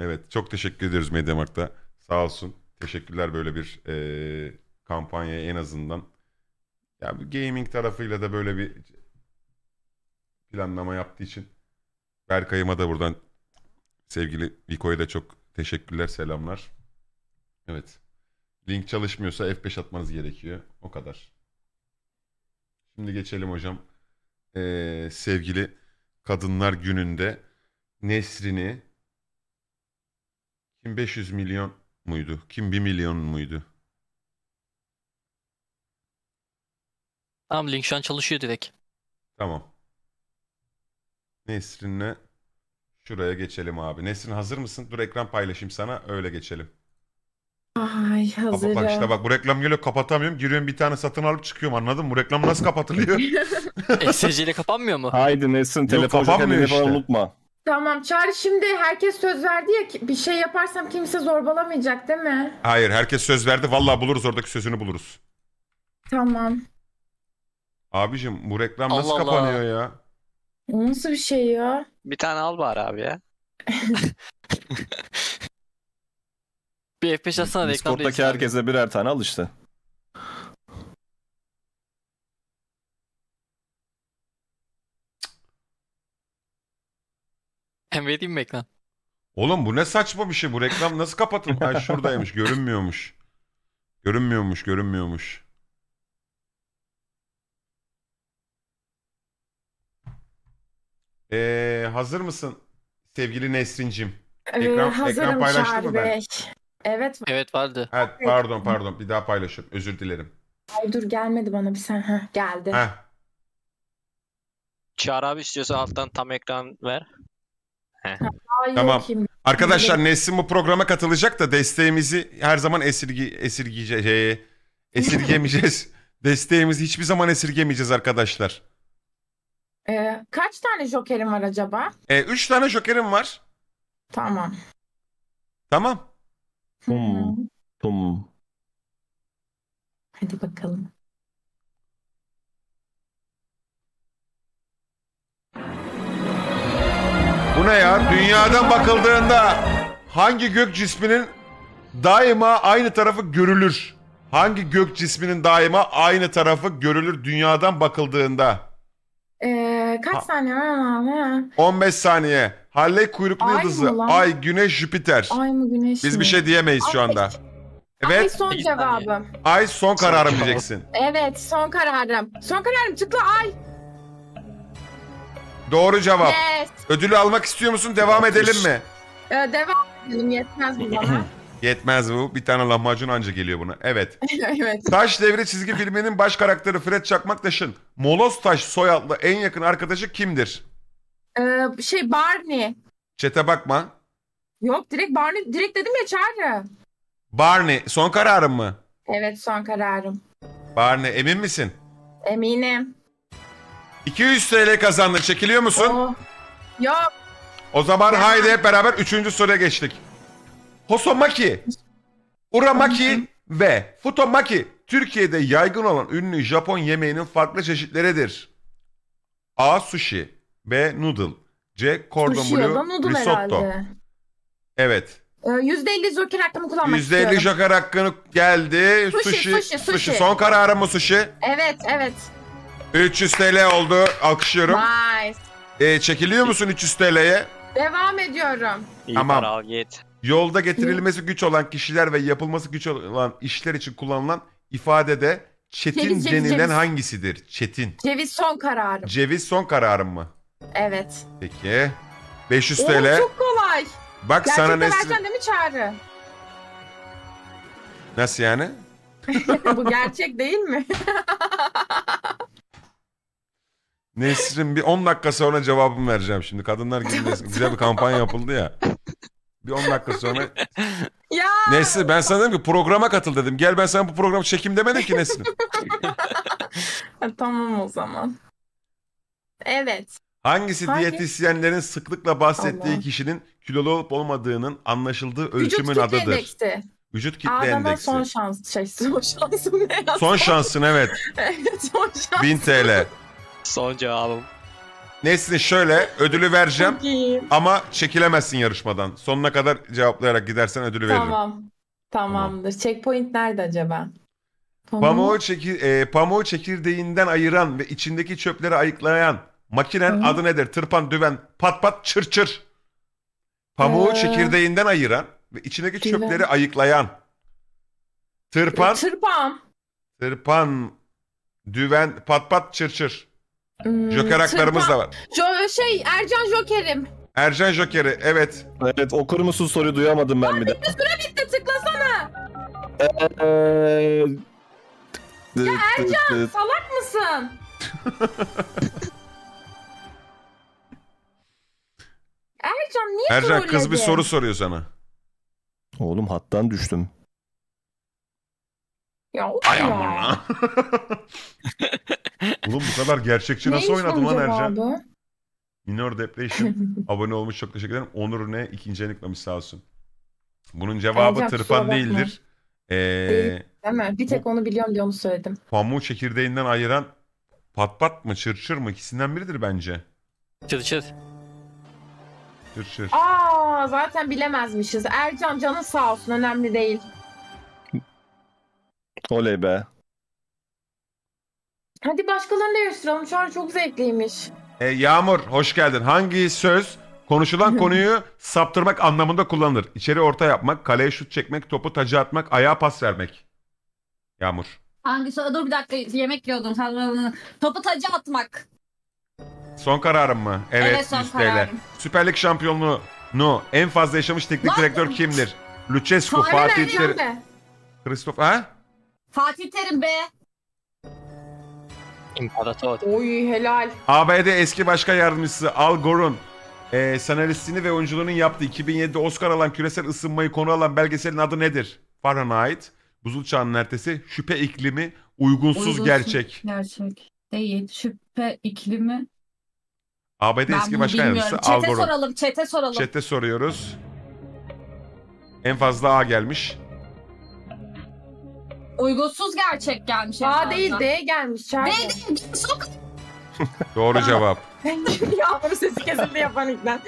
Evet çok teşekkür ediyoruz Mediamarkt'a. Sağ olsun. Teşekkürler böyle bir e, kampanyaya en azından. Ya bu gaming tarafıyla da böyle bir planlama yaptığı için Berkay'ıma da buradan sevgili Viko'ya da çok teşekkürler, selamlar. Evet. Link çalışmıyorsa F5 atmanız gerekiyor. O kadar. Şimdi geçelim hocam. Ee, sevgili Kadınlar Günü'nde Nesrin'i kim 500 milyon muydu? Kim 1 milyon muydu? Tamam link şu an çalışıyor direkt. Tamam. Nesrin'le şuraya geçelim abi. Nesrin hazır mısın? Dur ekran paylaşayım sana öyle geçelim. Ay Bak, hazırım. bak işte bak bu reklam geliyor kapatamıyorum. Giriyorum bir tane satın alıp çıkıyorum anladın mı? Bu reklam nasıl kapatılıyor? SSC e, ile kapanmıyor mu? Haydi Nesrin telefonu kapanmıyor kendini işte. Tamam Çağrı şimdi herkes söz verdi ya bir şey yaparsam kimse zorbalamayacak değil mi? Hayır herkes söz verdi. Vallahi buluruz oradaki sözünü buluruz. Tamam. Abicim bu reklam nasıl Allah Allah. kapanıyor ya? O nasıl bir şey ya? Bir tane al bari abi ya. bir F5 atsana reklam Discord'daki herkese birer tane al işte. Pembe mi ekran? Oğlum bu ne saçma bir şey bu reklam nasıl kapatın? Ay şuradaymış görünmüyormuş. Görünmüyormuş görünmüyormuş. Ee, hazır mısın sevgili Nesrin'cim? Ee, Ekran, hazırım ekran paylaştı mı ben? Bey. Evet. Evet vardı. Evet pardon pardon bir daha paylaşıyorum özür dilerim. Ay dur gelmedi bana bir sen. Heh, geldi. Heh, Çağrı abi istiyorsa alttan tam ekran ver. Tamam. kim- Arkadaşlar Nesrin bu programa katılacak da desteğimizi her zaman esirgi esirgeyece esirgemeyeceğiz. Desteğimizi hiçbir zaman esirgemeyeceğiz arkadaşlar. Ee, kaç tane jokerim var acaba? E, üç tane jokerim var. Tamam. Tamam. Tum, tum. Hadi bakalım. Bu ne ya? Dünyadan bakıldığında hangi gök cisminin daima aynı tarafı görülür? Hangi gök cisminin daima aynı tarafı görülür dünyadan bakıldığında? Ee, kaç saniye var ama? 15 saniye. Halley kuyruklu Ay yıldızı. Ay, güneş, Jüpiter. Ay mı güneş Biz mi? bir şey diyemeyiz şu Ay. anda. Ay son cevabım. Ay son kararım diyeceksin. Evet son kararım. Son kararım tıkla ay. Doğru cevap. Yes. Ödülü almak istiyor musun? Devam edelim mi? Ee, devam edelim yetmez bu bana. Yetmez bu. Bir tane lahmacun anca geliyor buna. Evet. evet. Taş Devri çizgi filminin baş karakteri Fred Çakmaktaş'ın Molos Taş soyadlı en yakın arkadaşı kimdir? Ee, şey Barney. Çete bakma. Yok direkt Barney. Direkt dedim ya çağrı. Barney. Son kararın mı? Evet son kararım. Barney emin misin? Eminim. 200 TL kazandın. Çekiliyor musun? Oo. Yok. O zaman haydi hep beraber 3. soruya geçtik. Hosomaki, Uramaki ve Futomaki Türkiye'de yaygın olan ünlü Japon yemeğinin farklı çeşitleridir. A. Sushi B. Noodle C. Cordon bleu risotto. herhalde. Evet. Ee, %50 joker hakkımı kullanmak %50 istiyorum. joker hakkını geldi. Sushi, sushi, sushi. sushi. Son kararı mı sushi? Evet, evet. 300 TL oldu. Alkışlıyorum. Nice. Ee, çekiliyor musun 300 TL'ye? Devam ediyorum. İyi Tamam. para al git. Yolda getirilmesi güç olan kişiler ve yapılması güç olan işler için kullanılan ifade de çetin Ceviz, denilen ceviz. hangisidir? Çetin. Ceviz son kararım. Ceviz son kararım mı? Evet. Peki. 500 Oo, TL. çok kolay. Bak sana Gerçekten ne değil mi Çağrı? nasıl yani? Bu gerçek değil mi? Nesrin bir 10 dakika sonra cevabımı vereceğim şimdi. Kadınlar gibi güzel bir kampanya yapıldı ya. Bir 10 dakika sonra. ya. Nesrin ben sana dedim ki programa katıl dedim. Gel ben sana bu programı çekim demedim ki Nesrin. tamam o zaman. Evet. Hangisi Hangi? diyetisyenlerin sıklıkla bahsettiği Allah. kişinin kilolu olup olmadığının anlaşıldığı ölçümün Vücut adıdır? Endeksi. Vücut kitle Adana endeksi. son şans şey son şansın ne yazdı? Son şansın evet. evet son şansın. 1000 TL. Son cevabım. Nesli şöyle ödülü vereceğim ama çekilemezsin yarışmadan. Sonuna kadar cevaplayarak gidersen ödülü veririm. Tamam. Tamamdır. Checkpoint nerede acaba? Pamuğu, çekir, e, pamuğu çekirdeğinden ayıran ve içindeki çöpleri ayıklayan makinen adı nedir? Tırpan, düven, pat pat, çır çır. Pamuğu Ee, çekirdeğinden ayıran ve içindeki düven. çöpleri ayıklayan. Tırpan, Tırpan. tırpan, düven, pat pat, çır çır. Hmm, Joker haklarımız da var. Jo şey Ercan Joker'im. Ercan Joker'i evet. Evet okur musun soruyu duyamadım ben bir de. Bitti süre bitti tıklasana. Ee, ya Ercan salak mısın? Ercan niye Ercan kız bir soru soruyor sana. Oğlum hattan düştüm. Ya o Ay ya. lan. Oğlum bu kadar gerçekçi nasıl Neymiş oynadım lan amca Ercan? cevabı? Minor Depression abone olmuş çok teşekkür ederim. Onur ne ikinci yanıklamış sağ olsun. Bunun cevabı tırpan değildir. Ee, değil. Ee, Değil mi? Bir tek onu biliyorum diye onu söyledim. pamuğu çekirdeğinden ayıran pat pat mı çırçır mı ikisinden biridir bence. Çıt çıt. Çırçır. Aa zaten bilemezmişiz. Ercan canın sağ olsun önemli değil. Oley be. Hadi başkalarını da Şu an çok zevkliymiş. E, Yağmur hoş geldin. Hangi söz konuşulan konuyu saptırmak anlamında kullanılır? İçeri orta yapmak, kaleye şut çekmek, topu taca atmak, ayağa pas vermek. Yağmur. Hangi söz? Dur bir dakika yemek yiyordum. E, topu taca atmak. Son kararım mı? Evet, Evet, son 100 kararım. Süper Lig şampiyonluğunu en fazla yaşamış teknik direktör kimdir? Lucescu, Fahri Fatih Terim, Christoph... Ha? Fatih Terim be. İmparator. Oy helal. ABD eski başkan yardımcısı Al Gore'un e, senaristini ve oyunculuğunun yaptığı 2007'de Oscar alan küresel ısınmayı konu alan belgeselin adı nedir? Fahrenheit, Buzul Çağının Ertesi, Şüphe iklimi. Uygunsuz, Uygunsuz Gerçek. Gerçek değil. Şüphe iklimi. ABD ben eski başkan yardımcısı Al Gore. Çete soralım, çete soralım. Chat'te soruyoruz. En fazla A gelmiş. Uygunsuz gerçek gelmiş. A değil D gelmiş. D değil. Sok. Doğru cevap. Yağmur sesi kesildi yapan ikna.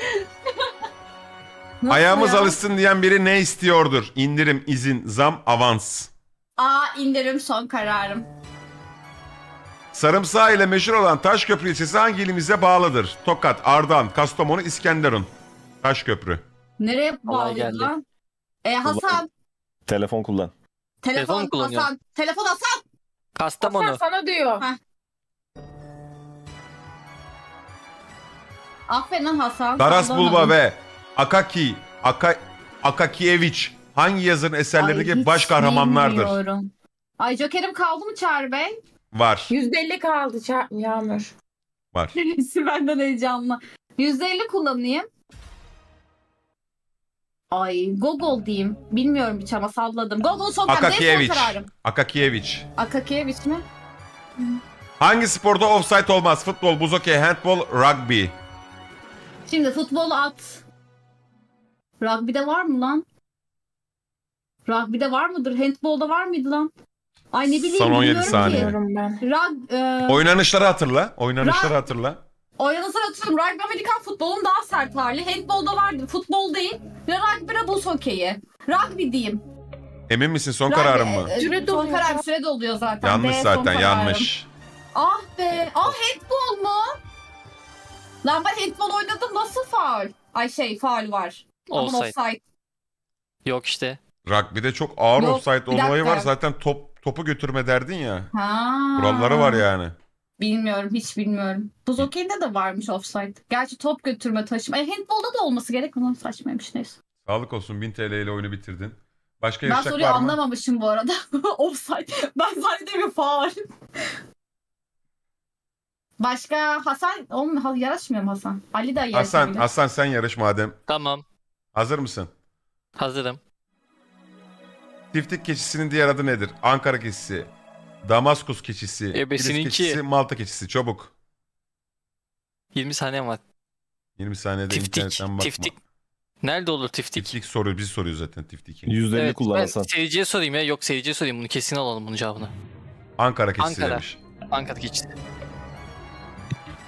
Nasıl Ayağımız ya? alışsın diyen biri ne istiyordur? İndirim, izin, zam, avans. A indirim son kararım. Sarımsağı ile meşhur olan Taşköprü ilçesi hangi ilimize bağlıdır? Tokat, Ardahan, Kastamonu, İskenderun. Taşköprü. Nereye bağlı lan? E, Hasan. Telefon kullan. Telefon Telefon kullanıyor. Hasan. Telefon Hasan. Kastamonu. Hasan sana diyor. Ha. Aferin lan Hasan. Taras Bulba ve Akaki Aka, Akakiyeviç hangi yazın eserlerindeki hiç baş kahramanlardır? Ay Joker'im kaldı mı Çağrı Bey? Var. %50 kaldı Çağrı Yağmur. Var. Birisi benden heyecanlı. %50 kullanayım. Ay Gogol diyeyim. Bilmiyorum hiç ama salladım. Gogol Sokak Akakiyeviç. en kararım. Akakiyeviç. Akakiyeviç mi? Hangi sporda offside olmaz? Futbol, buz okey, handball, rugby. Şimdi futbol at. Rugby'de var mı lan? Rugby'de var mıdır? Handball'da var mıydı lan? Ay ne bileyim Son 17 bilmiyorum saniye. ki. Rug, e, Oynanışları hatırla. Oynanışları Rug- hatırla. O yanı sıra atıyorum rugby Amerikan futbolun daha sert hali. Handbolda vardı. Futbol değil. Ve rugby'de buz hokeyi. Rugby diyeyim. Emin misin son kararın mı? E, Süre son doluyor. karar süre doluyor zaten. Yanlış B, zaten kararım. yanlış. Ah be. Ah handball mu? Lan ben handball oynadım nasıl faul? Ay şey faul var. Aman Offside. Yok işte. Rugby'de çok ağır Yok, offside olayı var. Zaten top topu götürme derdin ya. Ha. Kuralları var yani. Bilmiyorum hiç bilmiyorum. Buz okeyinde de varmış offside. Gerçi top götürme taşıma. E, handbolda da olması gerek. onu saçmaymış neyse. Sağlık olsun 1000 TL ile oyunu bitirdin. Başka ben soruyu var mı? anlamamışım bu arada. offside. Ben bir faal. Başka Hasan oğlum yarışmıyor mu Hasan? Ali de yarışmıyor. Hasan, Hasan sen yarış madem. Tamam. Hazır mısın? Hazırım. Tiftik keçisinin diğer adı nedir? Ankara keçisi, Damaskus keçisi, E be, keçisi, Malta keçisi. Çabuk. 20 saniye var. 20 saniyede Tiftik. internetten bakma. Tiftik. Nerede olur tiftik? Tiftik soruyor. Bizi soruyor zaten Tiftik'i. 150 Evet, ben seyirciye sorayım ya. Yok seyirciye sorayım. Bunu kesin alalım bunun cevabını. Ankara keçisi Ankara. demiş. Ankara keçisi.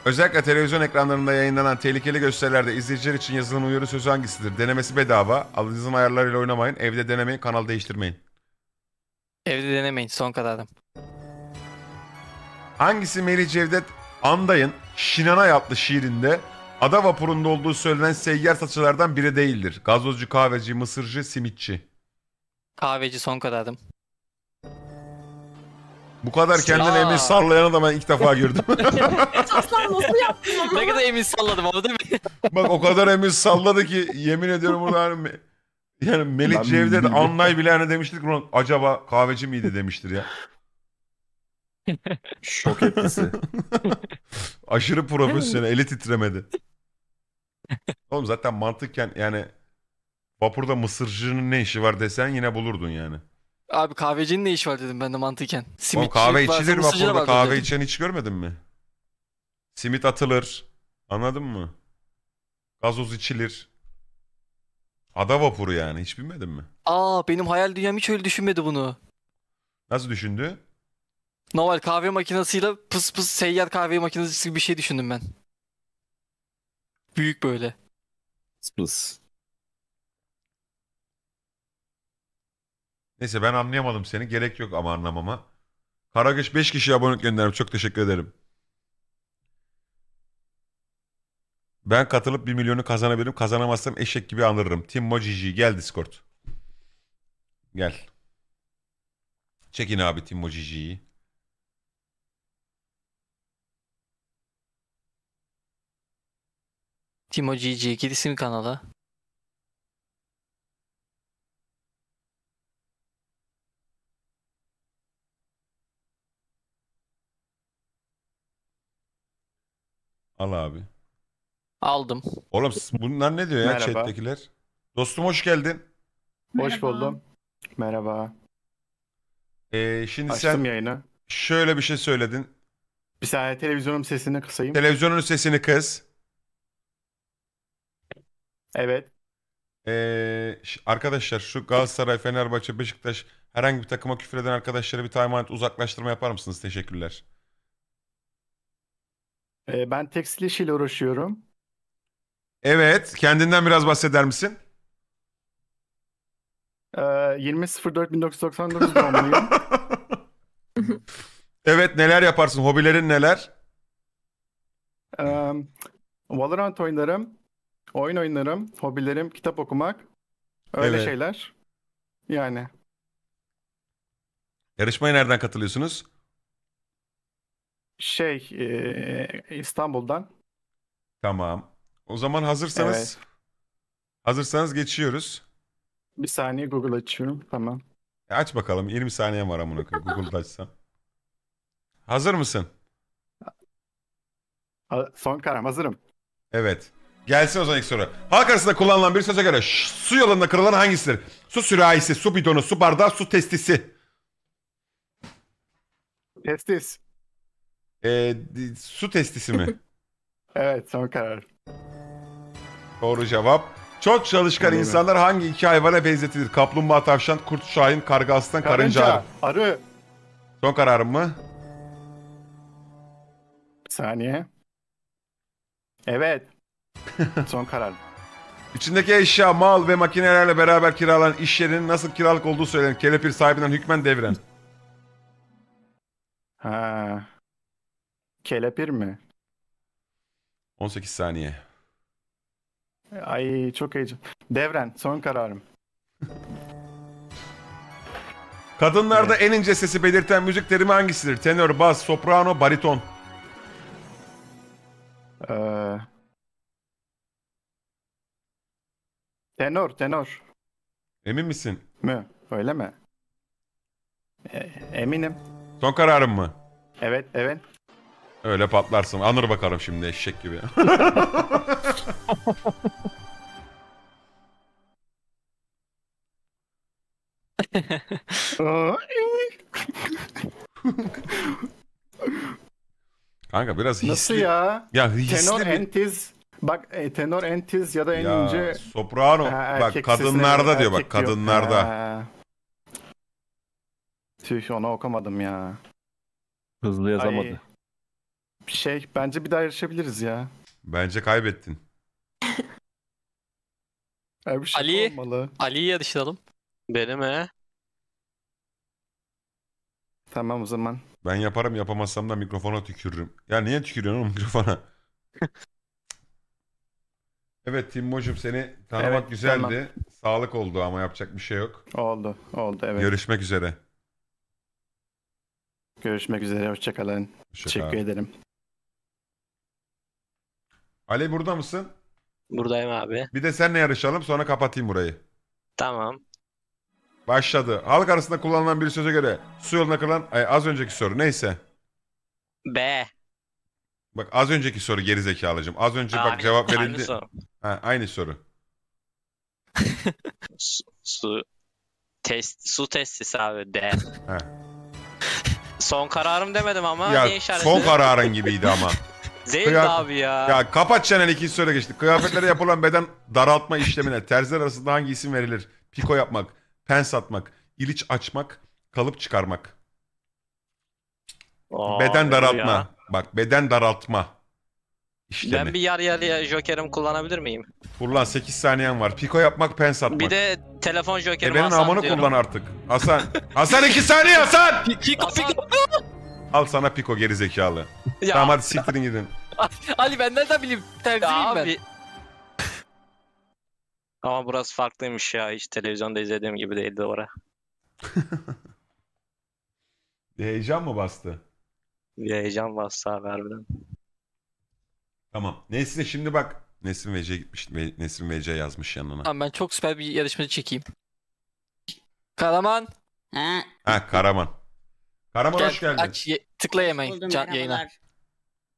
Özellikle televizyon ekranlarında yayınlanan tehlikeli gösterilerde izleyiciler için yazılan uyarı sözü hangisidir? Denemesi bedava. Alıcınızın ayarlarıyla oynamayın. Evde denemeyin. Kanal değiştirmeyin. Evde denemeyin. Son kararım. Hangisi Melih Cevdet Anday'ın Şinan'a Yaptı şiirinde ada vapurunda olduğu söylenen seyyar satıcılardan biri değildir. Gazozcu, kahveci, mısırcı, simitçi. Kahveci son kadardım. Bu kadar kendini emin sallayan adamı ilk defa gördüm. Aslan nasıl yaptın Ne kadar emin salladım ama değil mi? Bak o kadar emin salladı ki yemin ediyorum burada hani yani Melih Cevdet Anlay bile hani demiştik acaba kahveci miydi demiştir ya. Şok etkisi. Aşırı profesyonel. Eli titremedi. Oğlum zaten mantıkken yani vapurda mısırcının ne işi var desen yine bulurdun yani. Abi kahvecinin ne işi var dedim ben de mantıken. Oğlum kahve şey içilir vapurda. Kahve içen hiç görmedin mi? Simit atılır. Anladın mı? Gazoz içilir. Ada vapuru yani. Hiç bilmedin mi? Aa benim hayal dünyam hiç öyle düşünmedi bunu. Nasıl düşündü? Normal kahve makinesiyle pıs pıs seyyar kahve makinesi gibi bir şey düşündüm ben. Büyük böyle. Pıs pıs. Neyse ben anlayamadım seni. Gerek yok ama anlamama. Karagöz 5 kişi abonelik göndermiş. Çok teşekkür ederim. Ben katılıp 1 milyonu kazanabilirim. Kazanamazsam eşek gibi anırırım. Timmo Cici gel Discord. Gel. Çekin abi Timmo Cici'yi. Timo GG gidesim kanala. Al abi. Aldım. Oğlum siz- bunlar ne diyor ya Merhaba. chat'tekiler? Dostum hoş geldin. Hoş buldum. Merhaba. Ee, şimdi Açtım sen yayını. şöyle bir şey söyledin. Bir saniye televizyonun sesini kısayım. Televizyonun sesini kız. Evet. Ee, arkadaşlar şu Galatasaray, Fenerbahçe, Beşiktaş herhangi bir takıma küfür eden arkadaşlara bir taymanet uzaklaştırma yapar mısınız? Teşekkürler. Ee, ben tekstil işiyle uğraşıyorum. Evet, kendinden biraz bahseder misin? Ee, 20.04.1999 doğumluyum. Evet, neler yaparsın? Hobilerin neler? Ee, Valorant oynarım. Oyun oynarım, hobilerim, kitap okumak. Öyle Evet. şeyler. Yani Yarışmaya nereden katılıyorsunuz? şey eee, İstanbul'dan. Tamam. O zaman hazırsanız Evet. hazırsanız geçiyoruz. Bir saniye Google açıyorum. Tamam. E, Aç bakalım. 20 saniye var amına koyayım. Google'da açsam. Hazır mısın? Son karar hazırım. Evet. Gelsin o zaman ilk soru. Halk arasında kullanılan bir söze göre su yolunda kırılan hangisidir? Su sürahisi, su bidonu, su bardağı, su testisi. Testis. Ee, su testisi mi? Evet son karar. Doğru cevap. Çok çalışkan Değil mi? insanlar hangi iki hayvana benzetilir? Kaplumbağa, tavşan, kurt, şahin, karga, aslan, karınca. arı. Arı. Son kararım mı? Bir saniye. Evet. Son karar. İçindeki eşya, mal ve makinelerle beraber kiralanan iş yerinin nasıl kiralık olduğu söylenen Kelepir sahibinden hükmen devren. Ha. Kelepir mi? 18 saniye. Ay çok heyecan. Devren son kararım. Kadınlarda en ince sesi belirten müzik terimi hangisidir? Tenör, bas, soprano, bariton. Tenor, tenor. Emin misin? Mü? Öyle mi? E, eminim. Son kararım mı? Evet, evet. Öyle patlarsın. Anır bakarım şimdi eşek gibi. Kanka biraz Nasıl hisli... ya? Ya hisli Tenor bir- entiz Bak e, tenor en tiz ya da en ya, ince. Soprano. Ha, bak kadınlarda diyor bak kadınlarda. Diyor. Tüh onu okumadım ya. Hızlı yazamadı. Ay. Şey bence bir daha yarışabiliriz ya. Bence kaybettin. Abi şey Ali, olmalı. Ali'yi yarışalım. Benim he. Tamam o zaman. Ben yaparım yapamazsam da mikrofona tükürürüm. Ya niye tükürüyorsun oğlum mikrofona? Evet Timbo'cum seni tanımak Evet, güzeldi. tamam. Sağlık oldu ama yapacak bir şey yok. Oldu. Oldu evet. Görüşmek üzere. Görüşmek üzere. Hoşçakalın. Hoşça kal. Teşekkür ederim. Ali burada mısın? Buradayım abi. Bir de seninle yarışalım sonra kapatayım burayı. Tamam. Başladı. Halk arasında kullanılan bir söze göre su yoluna kırılan ay, az önceki soru neyse. B. Bak az önceki soru geri zekalıcım. Az önce bak Aynı- cevap aynı verildi. soru. Ha, aynı soru. Su, su, test, su testisi abi D. Son kararım demedim ama ya son kararın gibiydi ama. Zeydi Kıyak- abi ya. ya kapat çeneni ikinci soruya geçti. Kıyafetlere yapılan beden daraltma işlemine terziler arasında hangi isim verilir? Piko yapmak, pens atmak, iliç açmak, kalıp çıkarmak. Aa, beden ne ya? daraltma. Bak beden daraltma işlemi. Ben bir yarı yarıya jokerim kullanabilir miyim? Kullan 8 saniyen var. Piko yapmak, pens atmak. Bir de telefon jokerimi Ebenin Hasan amanı diyorum. kullan artık. Hasan. Hasan 2 saniye Hasan! Piko Piko. Al sana Piko gerizekalı. Ya Tamam hadi siktirin gidin. Ali ben nereden bileyim? Terziyim ben. abi. Ama burası farklıymış ya. Hiç televizyonda izlediğim gibi değildi oraya. Heyecan mı bastı? Bir heyecan bastı abi harbiden. Tamam. Nesrin şimdi bak. Nesrin VC gitmiş. Ve- Nesrin VC yazmış yanına. Tamam ben çok süper bir yarışmacı çekeyim. Karaman Ha, Ha Karaman. Karaman hoş geldin. aç ye- tıkla yemeyin can, yayına.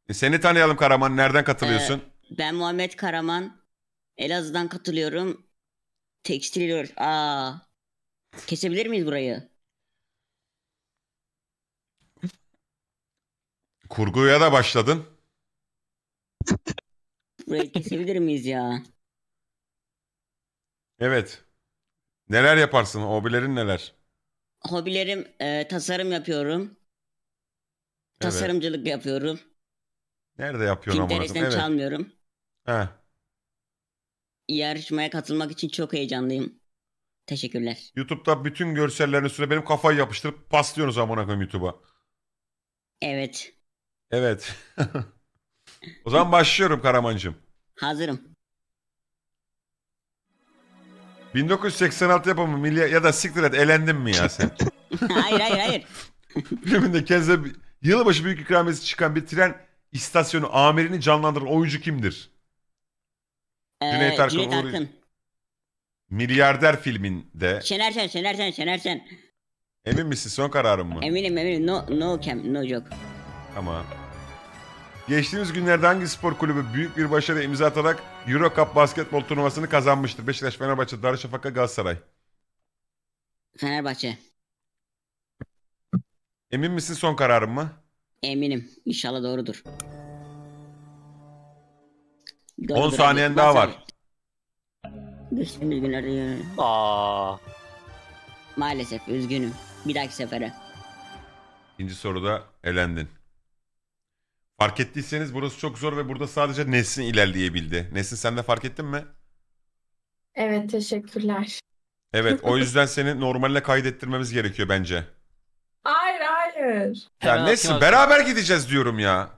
E, Seni tanıyalım Karaman. Nereden ee, katılıyorsun? Ben Muhammed Karaman. Elazığ'dan katılıyorum. Tekstil. Aa. Kesebilir miyiz burayı? Kurguya da başladın. Burayı kesebilir miyiz ya? Evet. Neler yaparsın? Hobilerin neler? Hobilerim e, tasarım yapıyorum. Tasarımcılık yapıyorum. Nerede yapıyorsun amına koyayım? Evet. çalmıyorum. He. Yarışmaya katılmak için çok heyecanlıyım. Teşekkürler. YouTube'da bütün görsellerin üstüne benim kafayı yapıştırıp paslıyorsunuz amına koyayım YouTube'a. Evet. Evet. o zaman başlıyorum Karamancığım. Hazırım. 1986 yapımı milyar ya da siktir et elendin mi ya sen? hayır hayır hayır. Filminde Kez'e yılbaşı büyük ikramiyesi çıkan bir tren istasyonu amirini canlandıran oyuncu kimdir? Ee, Cüneyt Arkın, Cüneyt Arkın. Milyarder filminde. Şener Şen, Şener Şen, Şener Şen. Emin misin son kararın mı? Eminim eminim. No, no cam, no joke. Ama geçtiğimiz günlerde hangi spor kulübü büyük bir başarı imza atarak Euro Cup basketbol turnuvasını kazanmıştır? Beşiktaş, Fenerbahçe, Darüşşafaka, Galatasaray. Fenerbahçe. Emin misin son kararın mı? Eminim. İnşallah doğrudur. 10 saniyen daha var. Geçtiğimiz günlerde yani. Aa. maalesef üzgünüm. Bir dahaki sefere. İkinci soruda elendin. Fark ettiyseniz burası çok zor ve burada sadece Nesin ilerleyebildi. Nesin sen de fark ettin mi? Evet teşekkürler. Evet o yüzden seni normalle kaydettirmemiz gerekiyor bence. Hayır hayır. Ya Hemen Nesin atıyoruz. beraber gideceğiz diyorum ya.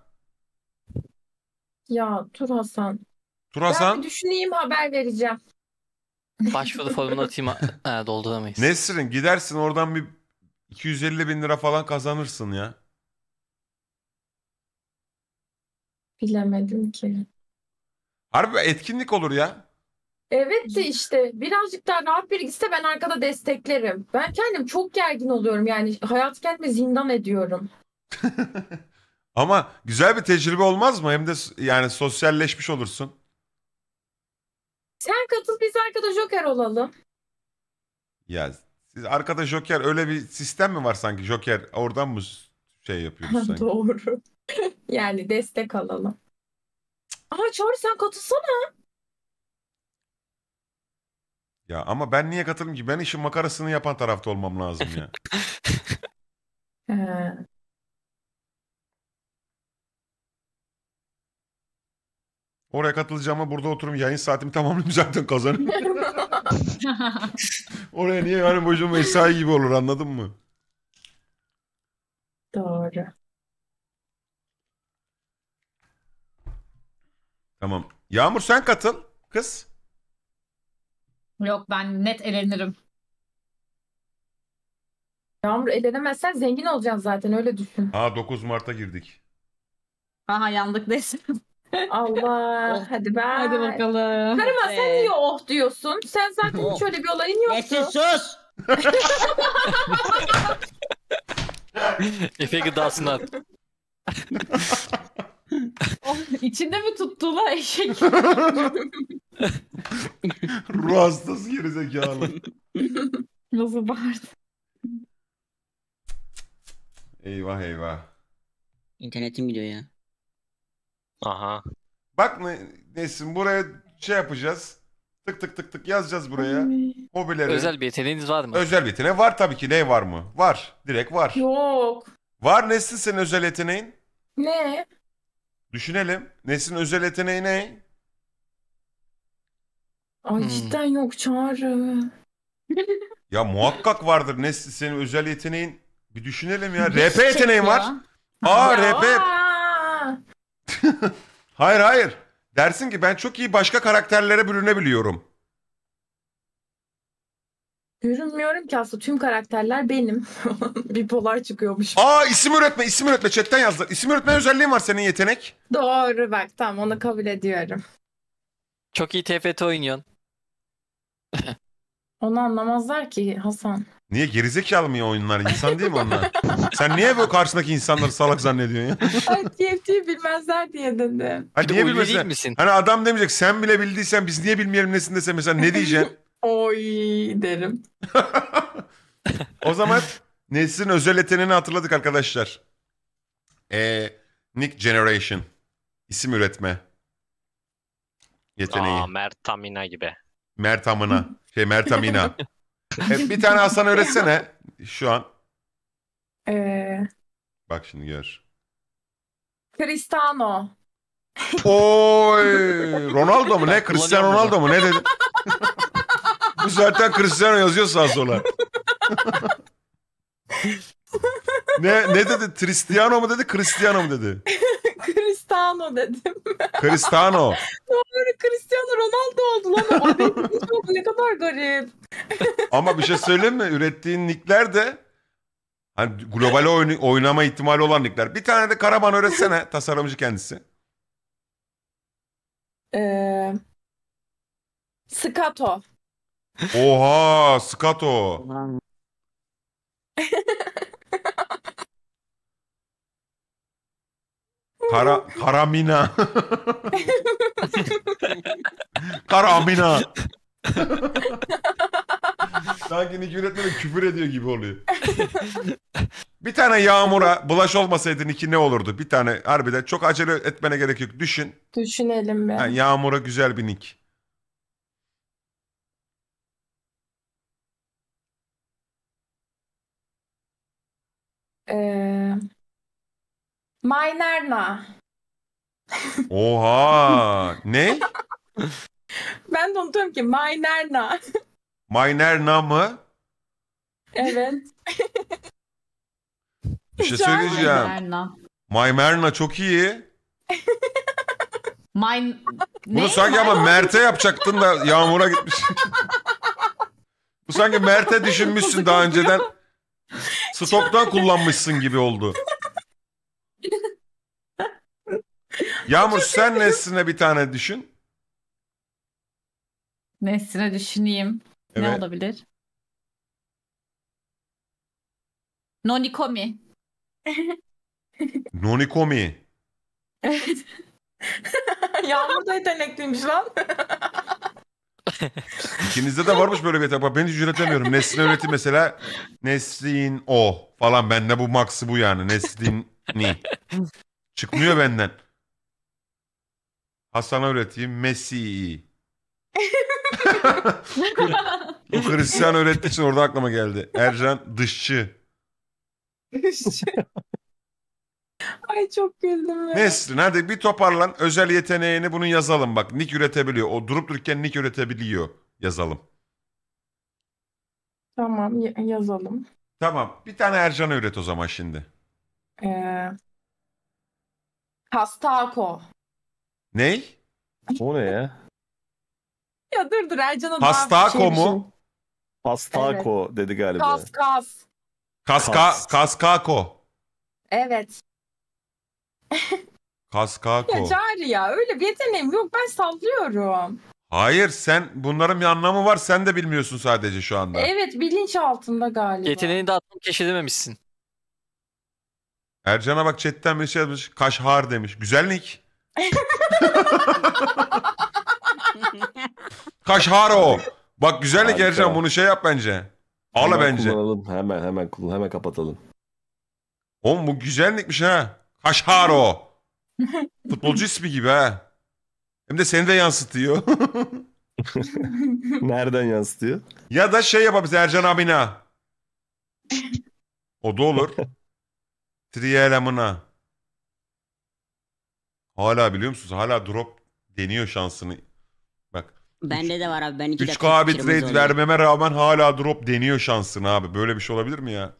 Ya dur Hasan. Tur Ben bir düşüneyim haber vereceğim. Başvuru formunu atayım. Ha, dolduramayız. Nesrin gidersin oradan bir 250 bin lira falan kazanırsın ya. Bilemedim ki. Harbi etkinlik olur ya. Evet de işte birazcık daha rahat biri gitse ben arkada desteklerim. Ben kendim çok gergin oluyorum yani hayat kendimi zindan ediyorum. Ama güzel bir tecrübe olmaz mı? Hem de yani sosyalleşmiş olursun. Sen katıl biz arkada joker olalım. Ya siz arkada Joker öyle bir sistem mi var sanki Joker oradan mı şey yapıyoruz sanki? Doğru. Yani destek alalım. Aa Çağrı sen katılsana. Ya ama ben niye katılayım ki? Ben işin makarasını yapan tarafta olmam lazım ya. He. Oraya katılacağıma burada oturum yayın saatimi tamamlayayım zaten kazanayım. Oraya niye yani boşuma mesai gibi olur anladın mı? Doğru. Tamam. Yağmur sen katıl kız. Yok ben net elenirim. Yağmur elenemezsen zengin olacaksın zaten öyle düşün. Aa 9 Mart'a girdik. Aha yandık desin. Allah oh. hadi ben. Hadi bakalım. Karıma sen niye oh diyorsun? Sen zaten oh. hiç şöyle bir olayın yoktu. Yesin sus. Efe gıdasını at. İçinde mi tuttuğula eşek? Ruh hastası gerizekalı. Nasıl bağırdı? Eyvah eyvah. İnternetim gidiyor ya. Aha. Bak ne, Nesin buraya şey yapacağız. Tık tık tık tık yazacağız buraya. Mobileri. Özel bir yeteneğiniz var mı? Özel bir yeteneği var tabii ki. Ne var mı? Var. Direkt var. Yok. Var Nesin senin özel yeteneğin? Ne? Düşünelim. Nesin özel yeteneği ne? Ay Hmm. cidden yok Çağrı. Ya muhakkak vardır. Nesli senin özel yeteneğin. Bir düşünelim ya. RP yeteneği var. Aa Ya, RP. Hayır hayır. Dersin ki ben çok iyi başka karakterlere bürünebiliyorum. Görünmüyorum ki aslında tüm karakterler benim. Bipolar çıkıyormuş. Aa isim üretme isim üretme chatten yazdılar. İsim üretme özelliğin var senin yetenek. Doğru bak tamam onu kabul ediyorum. Çok iyi TFT oynuyorsun. Onu anlamazlar ki Hasan. Niye gerizekalı mı ya oyunlar? insan değil mi onlar? Sen niye bu karşısındaki insanları salak zannediyorsun ya? Ay TFT'yi bilmezler diye dedim. Hani niye bilmezler? misin? Hani adam demeyecek sen bile bildiysen biz niye bilmeyelim nesin dese mesela ne diyeceksin? Oy derim. o zaman Nesin özel yeteneğini hatırladık arkadaşlar. Ee, Nick Generation. isim üretme. Yeteneği. Aa, Mert Amina gibi. Mert Amina, Şey Mert Amina. ee, bir tane Hasan öğretsene şu an. Ee, Bak şimdi gör. Cristiano. Oy! Ronaldo mu ne? Cristiano Ronaldo mu ne dedi? bu zaten Cristiano yazıyor sağ sola. ne ne dedi? Cristiano mu dedi? Cristiano mu dedi? Cristiano dedim. Cristiano. Doğru Cristiano Ronaldo oldu lan. Abi ne kadar garip. Ama bir şey söyleyeyim mi? Ürettiğin nickler de hani global oyn oynama ihtimali olan nickler. Bir tane de Karaman öğretsene tasarımcı kendisi. Ee, Skato. Oha Skato. Kara, Karamina. Karamina. Sanki Nick yönetmeni küfür ediyor gibi oluyor. bir tane yağmura bulaş olmasaydı Nick'i ne olurdu? Bir tane harbiden çok acele etmene gerek yok. Düşün. Düşünelim be. Yani yağmura güzel bir Nick. Ee, Oha! ne? Ben de unutuyorum ki Maynarna. Maynarna mı? Evet. Bir şey söyleyeceğim. Maynarna. Maymerna çok iyi. Mayn... Bunu Ne? sanki ama Mert'e yapacaktın da Yağmur'a gitmiş. Bu sanki Mert'e düşünmüşsün daha önceden. Stoktan kullanmışsın gibi oldu. Yağmur sen Nesrin'e bir tane düşün. Nesrin'e düşüneyim. Ne Evet. olabilir? Nonikomi. Nonikomi. Yağmur da yetenekliymiş lan. İkinizde de varmış böyle bir etap. Ben hiç üretemiyorum. Nesli öğreti mesela. Neslin o falan. Bende bu maksı bu yani. Neslin ni. Çıkmıyor benden. Hasan'a öğreteyim. Messi. bu Hristiyan öğrettiği için orada aklıma geldi. Ercan dışçı. Ay çok güldüm ya. Nesrin hadi bir toparlan. Özel yeteneğini bunu yazalım bak. Nick üretebiliyor. O durup dururken Nick üretebiliyor. Yazalım. Tamam ya- yazalım. Tamam. Bir tane Ercan'ı üret o zaman şimdi. Ee, Hastako. Ney? O ne ya? Ya dur dur Ercan'a daha şey mu? düşün. Pastako dedi galiba. Kas kas. Kaska, Kas. kaskako. Evet. Kaskako. Ya cari ya öyle bir yeteneğim yok ben sallıyorum. Hayır sen bunların bir anlamı var sen de bilmiyorsun sadece şu anda. Evet bilinç altında galiba. Yeteneğini daha aklım keşfedememişsin. Ercan'a bak chatten bir şey yazmış. Kaşhar demiş. Güzellik. Kaşhar o. Bak güzellik Harika. Ercan bunu şey yap bence. Ağla bence. kullanalım. Hemen hemen kullan hemen kapatalım. Oğlum bu güzellikmiş ha. Kaşharo. Futbolcu ismi gibi ha. Hem de seni de yansıtıyor. Nereden yansıtıyor? Ya da şey yapabiliriz Ercan Abina. O da olur. Trielamına. Hala biliyor musunuz? Hala drop deniyor şansını. Bak. Bende de var abi. Ben 2 3K dakika bitrate vermeme rağmen hala drop deniyor şansını abi. Böyle bir şey olabilir mi ya?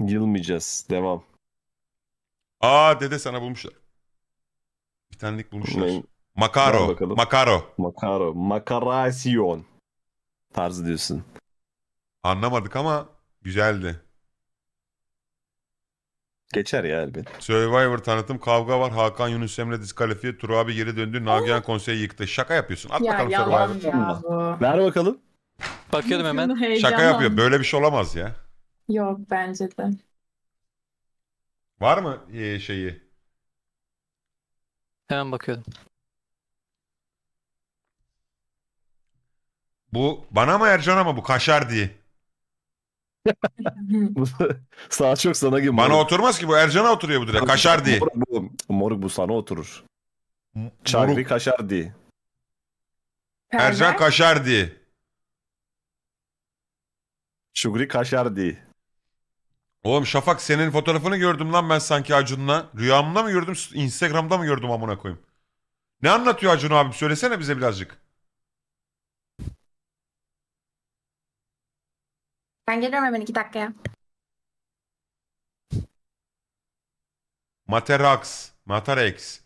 Yılmayacağız. Devam. Aa dede sana bulmuşlar. Bir tanelik bulmuşlar. Makaro. Makaro. Makaro. Makarasyon. Tarzı diyorsun. Anlamadık ama güzeldi. Geçer ya elbet. Survivor tanıtım kavga var. Hakan Yunus Emre diskalifiye. Tur abi geri döndü. Nagihan konseyi yıktı. Şaka yapıyorsun. At bakalım Survivor. Ya bu. Ver bakalım. Bakıyorum hemen. Şaka yapıyor. Böyle bir şey olamaz ya. Yok bence de. Var mı e, şeyi? Hemen bakıyorum. Bu bana mı Ercan ama bu kaşar diye. Bu Sağ çok sana gibi. Bana oturmaz ki bu Ercan'a oturuyor bu direkt kaşar diye. Moruk bu, moruk bu sana oturur. Çagri Moruk. kaşar diye. Ercan Perver. kaşar diye. Şugri kaşar diye. Oğlum Şafak senin fotoğrafını gördüm lan ben sanki Acun'la. Rüyamda mı gördüm, Instagram'da mı gördüm amına koyayım. Ne anlatıyor Acun abi? Söylesene bize birazcık. Ben geliyorum hemen iki dakikaya. Materax. Materax.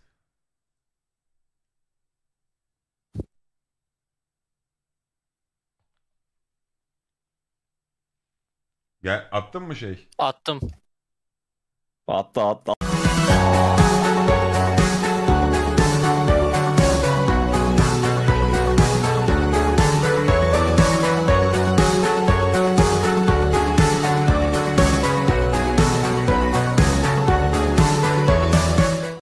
Ya attın mı şey? Attım. Attı attı.